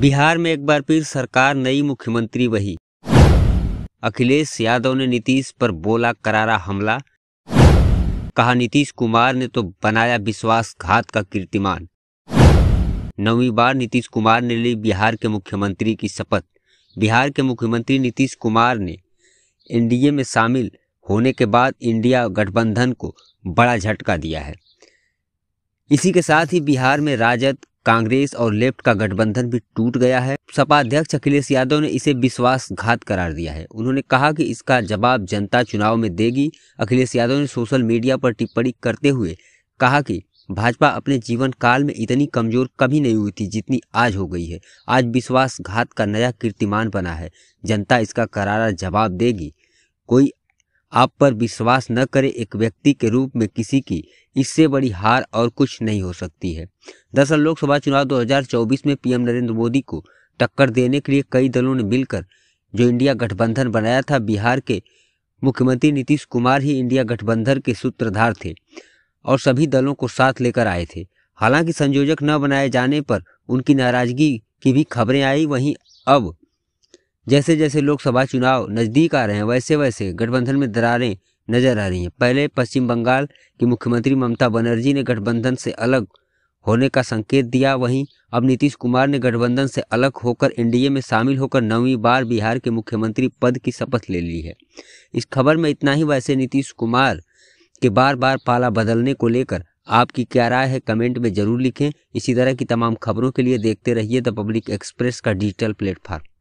बिहार में एक बार फिर सरकार नई मुख्यमंत्री वही अखिलेश यादव ने नीतीश पर बोला करारा हमला कहा नीतीश कुमार ने तो बनाया विश्वासघात का कीर्तिमान नौवीं बार नीतीश कुमार ने ली बिहार के मुख्यमंत्री की शपथ बिहार के मुख्यमंत्री नीतीश कुमार ने एनडीए में शामिल होने के बाद इंडिया गठबंधन को बड़ा झटका दिया है इसी के साथ ही बिहार में राजद कांग्रेस और लेफ्ट का गठबंधन भी टूट गया है सपा अध्यक्ष अखिलेश यादव ने इसे विश्वासघात करार दिया है उन्होंने कहा कि इसका जवाब जनता चुनाव में देगी अखिलेश यादव ने सोशल मीडिया पर टिप्पणी करते हुए कहा कि भाजपा अपने जीवन काल में इतनी कमजोर कभी नहीं हुई थी जितनी आज हो गई है आज विश्वासघात का नया कीर्तिमान बना है जनता इसका करारा जवाब देगी कोई आप पर विश्वास न करे एक व्यक्ति के रूप में किसी की इससे बड़ी हार और कुछ नहीं हो सकती है दरअसल लोकसभा चुनाव 2024 में पीएम नरेंद्र मोदी को टक्कर देने के लिए कई दलों ने मिलकर जो इंडिया गठबंधन बनाया था बिहार के मुख्यमंत्री नीतीश कुमार ही इंडिया गठबंधन के सूत्रधार थे और सभी दलों को साथ लेकर आए थे हालांकि संयोजक न बनाए जाने पर उनकी नाराजगी की भी खबरें आई वहीं अब जैसे जैसे लोकसभा चुनाव नज़दीक आ रहे हैं वैसे वैसे गठबंधन में दरारें नजर आ रही हैं पहले पश्चिम बंगाल की मुख्यमंत्री ममता बनर्जी ने गठबंधन से अलग होने का संकेत दिया वहीं अब नीतीश कुमार ने गठबंधन से अलग होकर एनडीए में शामिल होकर नौवीं बार बिहार के मुख्यमंत्री पद की शपथ ले ली है इस खबर में इतना ही वैसे नीतीश कुमार के बार बार पाला बदलने को लेकर आपकी क्या राय है कमेंट में जरूर लिखें इसी तरह की तमाम खबरों के लिए देखते रहिए द पब्लिक एक्सप्रेस का डिजिटल प्लेटफॉर्म